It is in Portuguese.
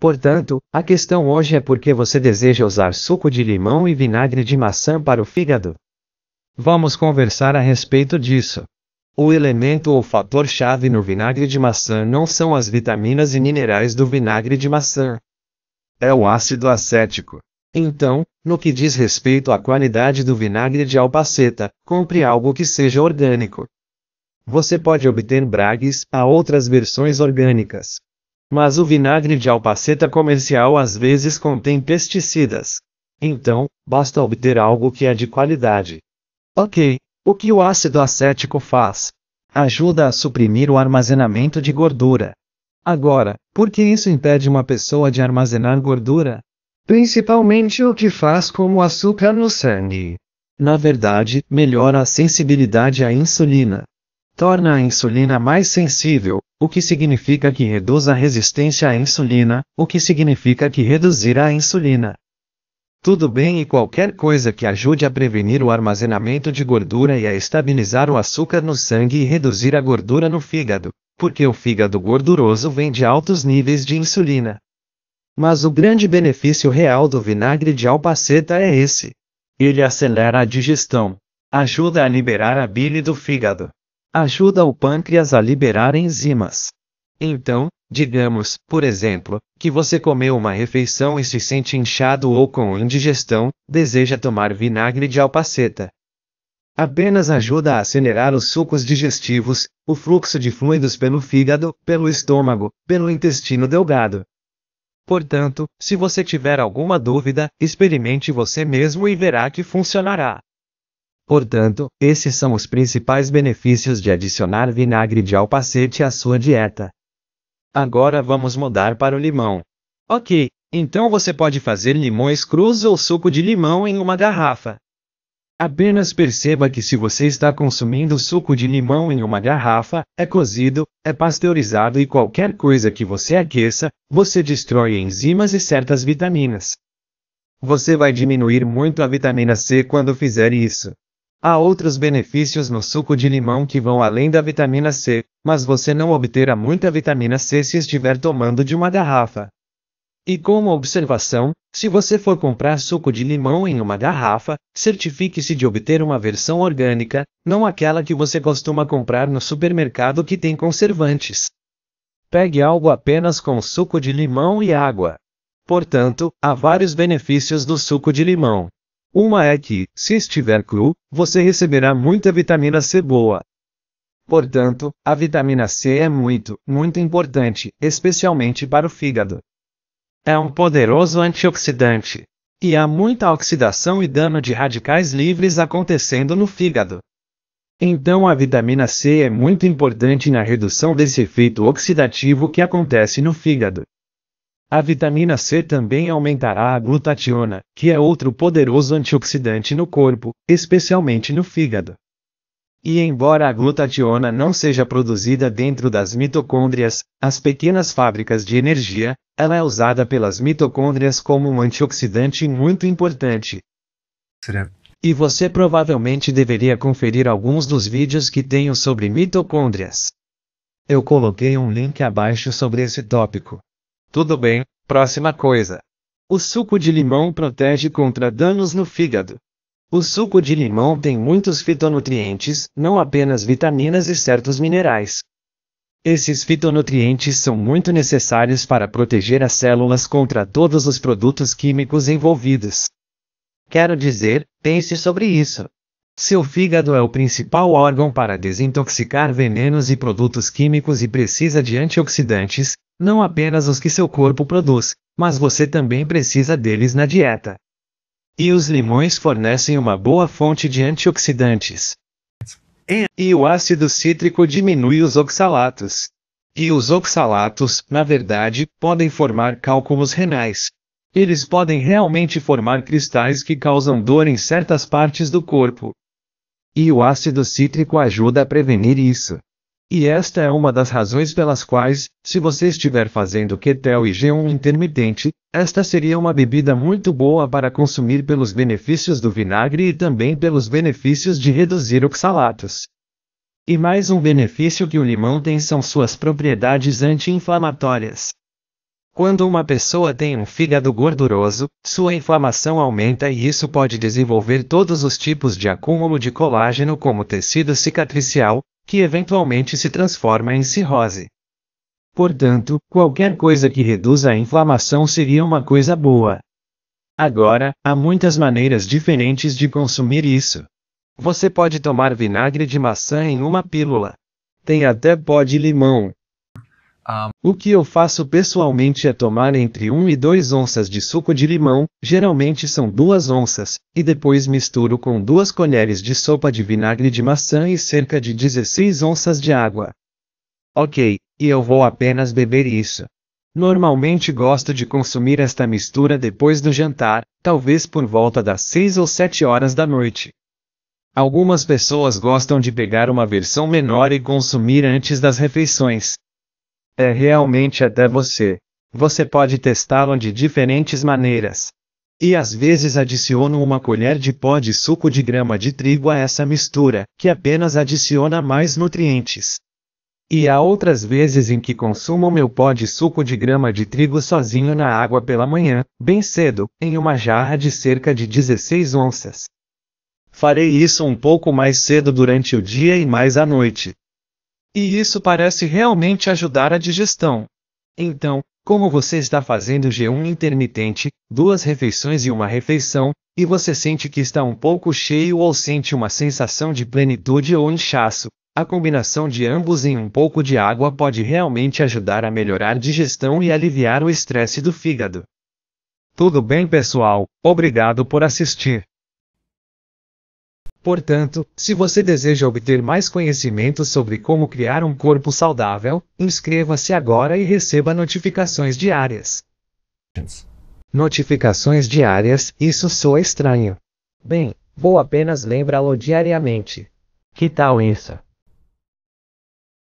Portanto, a questão hoje é por que você deseja usar suco de limão e vinagre de maçã para o fígado. Vamos conversar a respeito disso. O elemento ou fator-chave no vinagre de maçã não são as vitaminas e minerais do vinagre de maçã. É o ácido acético. Então, no que diz respeito à qualidade do vinagre de alpaceta, compre algo que seja orgânico. Você pode obter bragues a outras versões orgânicas. Mas o vinagre de alpaceta comercial às vezes contém pesticidas. Então, basta obter algo que é de qualidade. Ok, o que o ácido acético faz? Ajuda a suprimir o armazenamento de gordura. Agora, por que isso impede uma pessoa de armazenar gordura? Principalmente o que faz com o açúcar no sangue. Na verdade, melhora a sensibilidade à insulina. Torna a insulina mais sensível, o que significa que reduz a resistência à insulina, o que significa que reduzirá a insulina. Tudo bem e qualquer coisa que ajude a prevenir o armazenamento de gordura e a estabilizar o açúcar no sangue e reduzir a gordura no fígado, porque o fígado gorduroso vem de altos níveis de insulina. Mas o grande benefício real do vinagre de alpaceta é esse. Ele acelera a digestão, ajuda a liberar a bile do fígado, ajuda o pâncreas a liberar enzimas. Então, digamos, por exemplo, que você comeu uma refeição e se sente inchado ou com indigestão, deseja tomar vinagre de alpaceta. Apenas ajuda a acelerar os sucos digestivos, o fluxo de fluidos pelo fígado, pelo estômago, pelo intestino delgado. Portanto, se você tiver alguma dúvida, experimente você mesmo e verá que funcionará. Portanto, esses são os principais benefícios de adicionar vinagre de alpacete à sua dieta. Agora vamos mudar para o limão. Ok, então você pode fazer limões crus ou suco de limão em uma garrafa. Apenas perceba que se você está consumindo suco de limão em uma garrafa, é cozido, é pasteurizado e qualquer coisa que você aqueça, você destrói enzimas e certas vitaminas. Você vai diminuir muito a vitamina C quando fizer isso. Há outros benefícios no suco de limão que vão além da vitamina C, mas você não obterá muita vitamina C se estiver tomando de uma garrafa. E como observação, se você for comprar suco de limão em uma garrafa, certifique-se de obter uma versão orgânica, não aquela que você costuma comprar no supermercado que tem conservantes. Pegue algo apenas com suco de limão e água. Portanto, há vários benefícios do suco de limão. Uma é que, se estiver cru, você receberá muita vitamina C boa. Portanto, a vitamina C é muito, muito importante, especialmente para o fígado. É um poderoso antioxidante. E há muita oxidação e dano de radicais livres acontecendo no fígado. Então a vitamina C é muito importante na redução desse efeito oxidativo que acontece no fígado. A vitamina C também aumentará a glutationa, que é outro poderoso antioxidante no corpo, especialmente no fígado. E embora a glutationa não seja produzida dentro das mitocôndrias, as pequenas fábricas de energia, ela é usada pelas mitocôndrias como um antioxidante muito importante. Será? E você provavelmente deveria conferir alguns dos vídeos que tenho sobre mitocôndrias. Eu coloquei um link abaixo sobre esse tópico. Tudo bem, próxima coisa. O suco de limão protege contra danos no fígado. O suco de limão tem muitos fitonutrientes, não apenas vitaminas e certos minerais. Esses fitonutrientes são muito necessários para proteger as células contra todos os produtos químicos envolvidos. Quero dizer, pense sobre isso. Seu fígado é o principal órgão para desintoxicar venenos e produtos químicos e precisa de antioxidantes, não apenas os que seu corpo produz, mas você também precisa deles na dieta. E os limões fornecem uma boa fonte de antioxidantes. E o ácido cítrico diminui os oxalatos. E os oxalatos, na verdade, podem formar cálculos renais. Eles podem realmente formar cristais que causam dor em certas partes do corpo. E o ácido cítrico ajuda a prevenir isso. E esta é uma das razões pelas quais, se você estiver fazendo ketel e jejum intermitente, esta seria uma bebida muito boa para consumir pelos benefícios do vinagre e também pelos benefícios de reduzir oxalatos. E mais um benefício que o limão tem são suas propriedades anti-inflamatórias. Quando uma pessoa tem um fígado gorduroso, sua inflamação aumenta e isso pode desenvolver todos os tipos de acúmulo de colágeno como tecido cicatricial, que eventualmente se transforma em cirrose. Portanto, qualquer coisa que reduza a inflamação seria uma coisa boa. Agora, há muitas maneiras diferentes de consumir isso. Você pode tomar vinagre de maçã em uma pílula. Tem até pó de limão, o que eu faço pessoalmente é tomar entre 1 e 2 onças de suco de limão, geralmente são 2 onças, e depois misturo com 2 colheres de sopa de vinagre de maçã e cerca de 16 onças de água. Ok, e eu vou apenas beber isso. Normalmente gosto de consumir esta mistura depois do jantar, talvez por volta das 6 ou 7 horas da noite. Algumas pessoas gostam de pegar uma versão menor e consumir antes das refeições, é realmente até você. Você pode testá-lo de diferentes maneiras. E às vezes adiciono uma colher de pó de suco de grama de trigo a essa mistura, que apenas adiciona mais nutrientes. E há outras vezes em que consumo meu pó de suco de grama de trigo sozinho na água pela manhã, bem cedo, em uma jarra de cerca de 16 onças. Farei isso um pouco mais cedo durante o dia e mais à noite. E isso parece realmente ajudar a digestão. Então, como você está fazendo jejum intermitente, duas refeições e uma refeição, e você sente que está um pouco cheio ou sente uma sensação de plenitude ou inchaço, a combinação de ambos em um pouco de água pode realmente ajudar a melhorar a digestão e aliviar o estresse do fígado. Tudo bem, pessoal? Obrigado por assistir. Portanto, se você deseja obter mais conhecimento sobre como criar um corpo saudável, inscreva-se agora e receba notificações diárias. Notificações diárias, isso soa estranho. Bem, vou apenas lembrá-lo diariamente. Que tal isso?